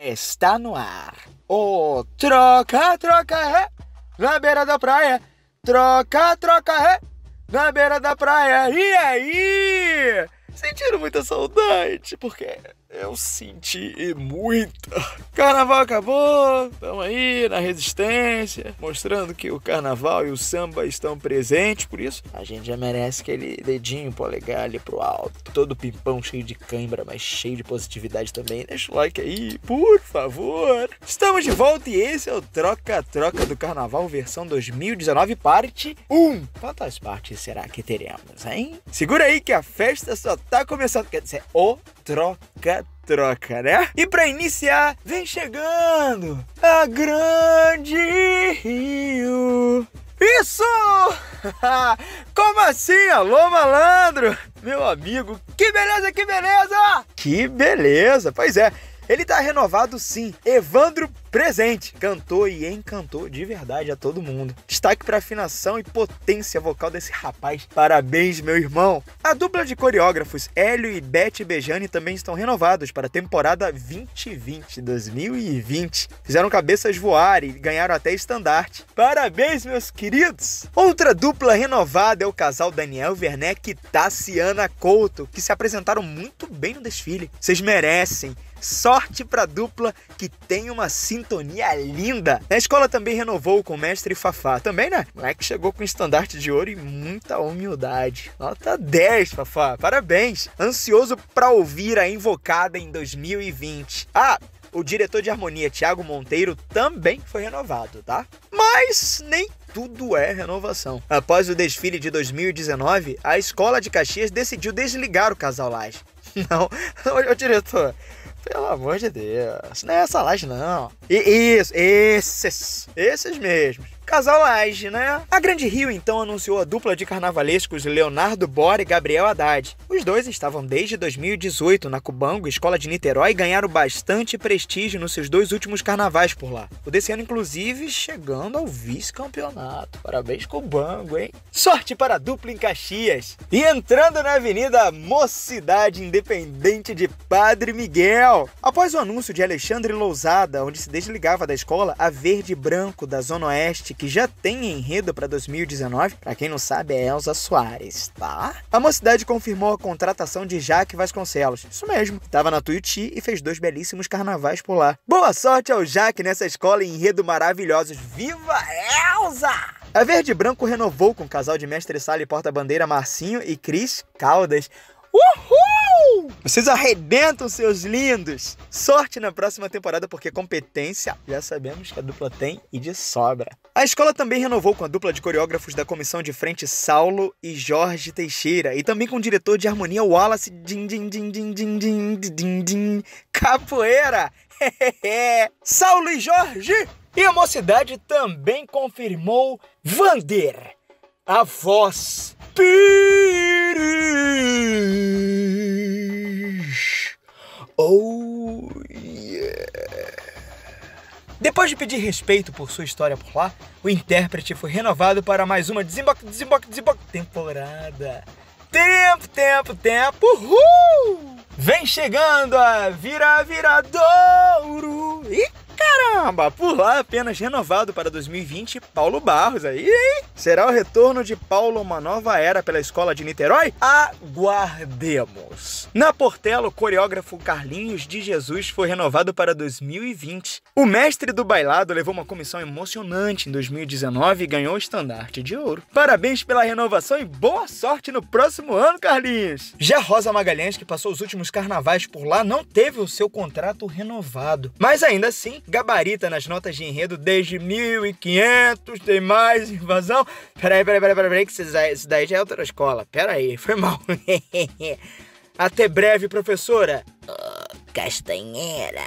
Está no ar o Troca, Troca É na beira da praia. Troca, Troca É na beira da praia. E aí? Sentiram muita saudade? Porque eu senti e muita. Carnaval acabou, estamos aí na resistência, mostrando que o carnaval e o samba estão presentes, por isso a gente já merece aquele dedinho polegar ali pro alto. Todo pimpão cheio de cãibra, mas cheio de positividade também. Deixa o like aí, por favor. Estamos de volta e esse é o Troca-Troca do Carnaval versão 2019, parte 1. Quantas partes será que teremos, hein? Segura aí que a festa só tá começando, quer dizer, o troca-troca, né? E para iniciar, vem chegando a Grande Rio. Isso! Como assim? Alô, malandro! Meu amigo, que beleza, que beleza! Que beleza! Pois é, ele tá renovado sim. Evandro presente. Cantou e encantou de verdade a todo mundo. Destaque para afinação e potência vocal desse rapaz. Parabéns, meu irmão. A dupla de coreógrafos Hélio e Beth Bejani também estão renovados para a temporada 2020, 2020. Fizeram cabeças voar e ganharam até estandarte. Parabéns, meus queridos. Outra dupla renovada é o casal Daniel Werneck e Tassiana Couto, que se apresentaram muito bem no desfile. Vocês merecem. Sorte para dupla que tem uma sintonia linda. A escola também renovou com o mestre Fafá. Também, né? O moleque chegou com estandarte de ouro e muita humildade. Nota 10, Fafá. Parabéns. Ansioso para ouvir a invocada em 2020. Ah, o diretor de harmonia Tiago Monteiro também foi renovado, tá? Mas nem tudo é renovação. Após o desfile de 2019, a escola de Caxias decidiu desligar o casal Laje. Não, ô diretor, pelo amor de Deus. Não é essa laje, não. E isso, esses. Esses mesmos casal né? A Grande Rio então anunciou a dupla de carnavalescos Leonardo Bora e Gabriel Haddad. Os dois estavam desde 2018 na Cubango, escola de Niterói, e ganharam bastante prestígio nos seus dois últimos carnavais por lá. O desse ano, inclusive, chegando ao vice-campeonato. Parabéns, Cubango, hein? Sorte para a dupla em Caxias! E entrando na Avenida Mocidade Independente de Padre Miguel. Após o anúncio de Alexandre Lousada, onde se desligava da escola, a Verde Branco da Zona Oeste que já tem enredo para 2019, para quem não sabe é Elza Soares, tá? A mocidade confirmou a contratação de Jaque Vasconcelos, isso mesmo, estava na Tuiuti e fez dois belíssimos carnavais por lá. Boa sorte ao Jaque nessa escola e enredo maravilhosos, viva Elza! A Verde Branco renovou com o casal de mestre-sala e porta-bandeira Marcinho e Cris Caldas. Uhul! Vocês arrebentam, seus lindos! Sorte na próxima temporada, porque competência já sabemos que a dupla tem e de sobra. A escola também renovou com a dupla de coreógrafos da comissão de frente Saulo e Jorge Teixeira, e também com o diretor de harmonia Wallace din, din, din, din, din, din, din, din, Capoeira! Saulo e Jorge! E a mocidade também confirmou Vander, a voz. Pires. Oh, depois de pedir respeito por sua história por lá, o intérprete foi renovado para mais uma desemboque, desemboque, desemboque temporada. Tempo, tempo, tempo, uhul! Vem chegando a Vira Viradouro! Ih! caramba! Por lá, apenas renovado para 2020, Paulo Barros aí, hein? Será o retorno de Paulo uma nova era pela escola de Niterói? Aguardemos! Na Portela, o coreógrafo Carlinhos de Jesus foi renovado para 2020. O mestre do bailado levou uma comissão emocionante em 2019 e ganhou o estandarte de ouro. Parabéns pela renovação e boa sorte no próximo ano, Carlinhos! Já Rosa Magalhães, que passou os últimos carnavais por lá, não teve o seu contrato renovado. Mas ainda assim, gabarita nas notas de enredo desde 1500, tem mais invasão. Peraí, peraí, peraí, peraí, peraí que isso daí já é outra escola. Peraí, foi mal. Até breve, professora. Oh, castanheira.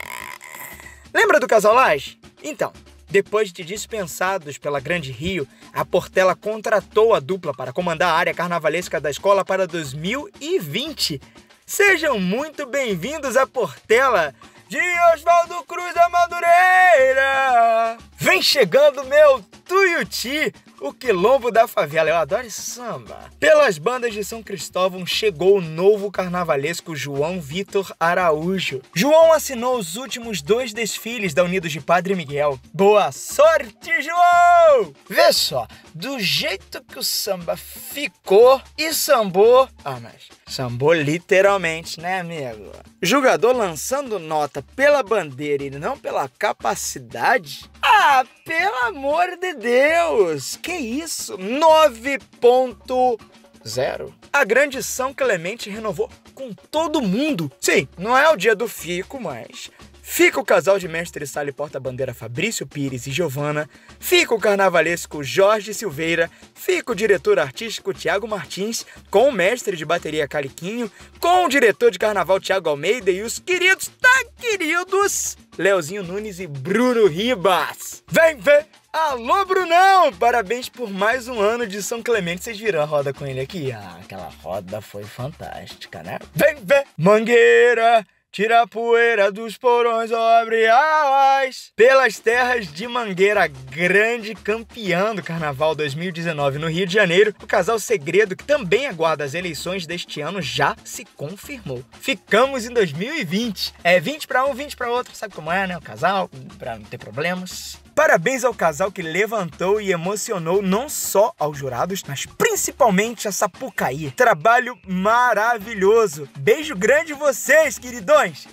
Lembra do casal Laje? Então, depois de dispensados pela Grande Rio, a Portela contratou a dupla para comandar a área carnavalesca da escola para 2020. Sejam muito bem-vindos à Portela! de Oswaldo Cruz Amadureira. Vem chegando meu Tuiuti, o quilombo da favela. Eu adoro samba. Pelas bandas de São Cristóvão chegou o novo carnavalesco João Vitor Araújo. João assinou os últimos dois desfiles da Unidos de Padre Miguel. Boa sorte, João! Vê só, do jeito que o samba ficou e sambou. Ah, mas sambou literalmente, né, amigo? Jogador lançando nota pela bandeira e não pela capacidade? Ah! pelo amor de Deus! Que isso? 9.0. A grande São Clemente renovou com todo mundo. Sim, não é o dia do fico, mas Fica o casal de mestre sala e porta-bandeira Fabrício Pires e Giovana, fica o carnavalesco Jorge Silveira, fica o diretor artístico Tiago Martins, com o mestre de bateria Caliquinho, com o diretor de carnaval Tiago Almeida e os queridos, tá queridos, Leozinho Nunes e Bruno Ribas. Vem ver! Alô, Brunão! Parabéns por mais um ano de São Clemente. Vocês viram a roda com ele aqui? Ah, aquela roda foi fantástica, né? Vem ver! Mangueira! Tira a poeira dos porões, abre alas. Pelas terras de Mangueira Grande, campeão do Carnaval 2019 no Rio de Janeiro, o casal Segredo, que também aguarda as eleições deste ano, já se confirmou. Ficamos em 2020. É 20 para um, 20 para outro, sabe como é, né? O casal, para não ter problemas. Parabéns ao casal que levantou e emocionou não só aos jurados, mas principalmente a Sapucaí. Trabalho maravilhoso. Beijo grande vocês, queridões.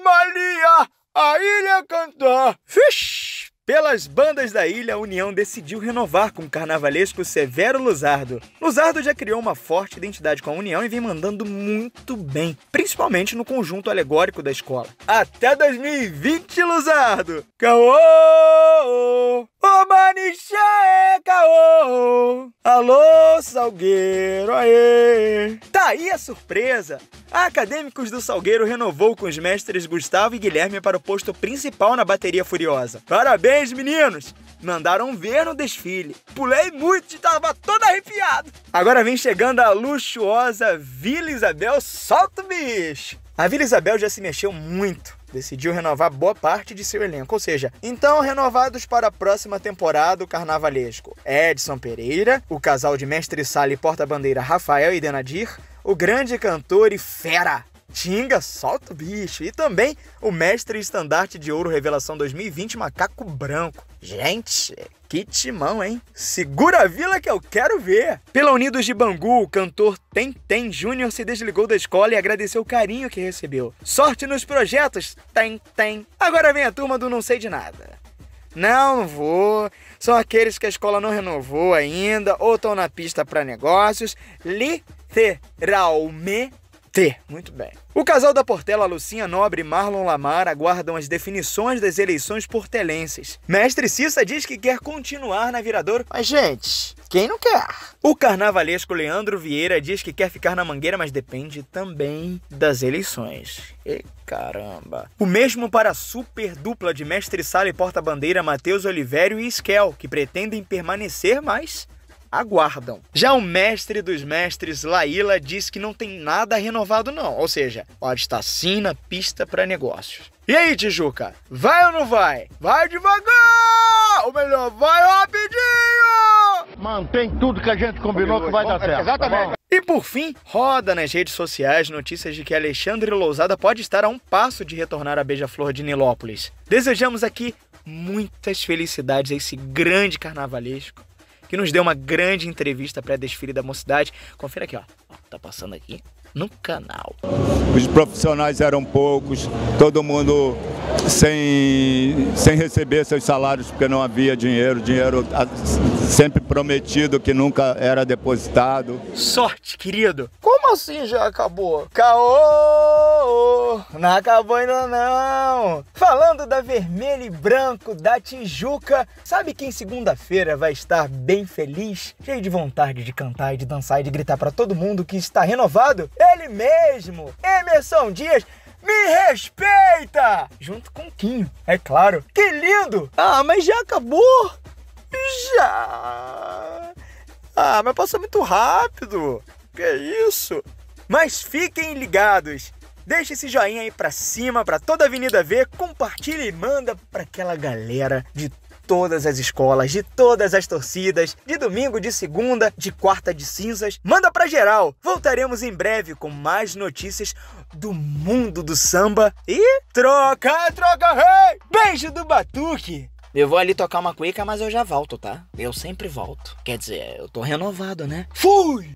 Maria, a ilha cantar. Vixe! Pelas bandas da ilha, a União decidiu renovar com o carnavalesco Severo Luzardo. Luzardo já criou uma forte identidade com a União e vem mandando muito bem, principalmente no conjunto alegórico da escola. Até 2020, Luzardo! Caô! O Manixé caô! Alô, Salgueiro, aê! Tá aí a surpresa! A Acadêmicos do Salgueiro renovou com os mestres Gustavo e Guilherme para o posto principal na bateria Furiosa. Parabéns, meninos! Mandaram ver no desfile. Pulei muito e tava todo arrepiado! Agora vem chegando a luxuosa Vila Isabel, solta o bicho! A Vila Isabel já se mexeu muito decidiu renovar boa parte de seu elenco, ou seja, então renovados para a próxima temporada o carnavalesco Edson Pereira, o casal de mestre sala e porta-bandeira Rafael e Denadir, o grande cantor e fera Tinga, solta o bicho. E também o mestre estandarte de ouro revelação 2020, Macaco Branco. Gente, que timão, hein? Segura a vila que eu quero ver! Pela Unidos de Bangu, o cantor Tem Tem Júnior se desligou da escola e agradeceu o carinho que recebeu. Sorte nos projetos, Tem Tem. Agora vem a turma do Não Sei de Nada. Não, não vou. São aqueles que a escola não renovou ainda ou estão na pista para negócios. Literalmente muito bem. O casal da Portela Lucinha Nobre e Marlon Lamar aguardam as definições das eleições portelenses. Mestre Cissa diz que quer continuar na Viradouro. Mas, gente, quem não quer? O carnavalesco Leandro Vieira diz que quer ficar na Mangueira, mas depende também das eleições. E caramba. O mesmo para a super dupla de Mestre Sala e Porta-Bandeira Matheus Oliveira e Skel, que pretendem permanecer, mas aguardam. Já o mestre dos mestres, Laíla, diz que não tem nada renovado não, ou seja, pode estar sim na pista para negócios. E aí, Tijuca, vai ou não vai? Vai devagar! Ou melhor, vai rapidinho! Mantém tudo que a gente combinou, combinou que vai dar certo. Tá Exatamente. Tá e por fim, roda nas redes sociais notícias de que Alexandre Lousada pode estar a um passo de retornar à Beija-Flor de Nilópolis. Desejamos aqui muitas felicidades a esse grande carnavalesco que nos deu uma grande entrevista pré-desfile da Mocidade. Confira aqui, ó. ó. Tá passando aqui no canal. Os profissionais eram poucos, todo mundo sem, sem receber seus salários porque não havia dinheiro, dinheiro sempre prometido que nunca era depositado. Sorte, querido! Como assim já acabou? Caô! Não acabou ainda não! Falando da vermelho e branco da Tijuca, sabe quem segunda-feira vai estar bem feliz, cheio de vontade de cantar e de dançar e de gritar para todo mundo que está renovado? Ele mesmo, Emerson Dias! Me respeita! Junto com o Quinho, é claro. Que lindo! Ah, mas já acabou! Já! Ah, mas passou muito rápido! Que isso? Mas fiquem ligados! Deixe esse joinha aí pra cima, pra toda a Avenida ver. compartilhe e manda pra aquela galera de todas as escolas, de todas as torcidas, de domingo, de segunda, de quarta de cinzas. Manda pra geral! Voltaremos em breve com mais notícias do mundo do samba e troca, troca, rei! Hey! Beijo do Batuque! Eu vou ali tocar uma cuica, mas eu já volto, tá? Eu sempre volto. Quer dizer, eu tô renovado, né? Fui!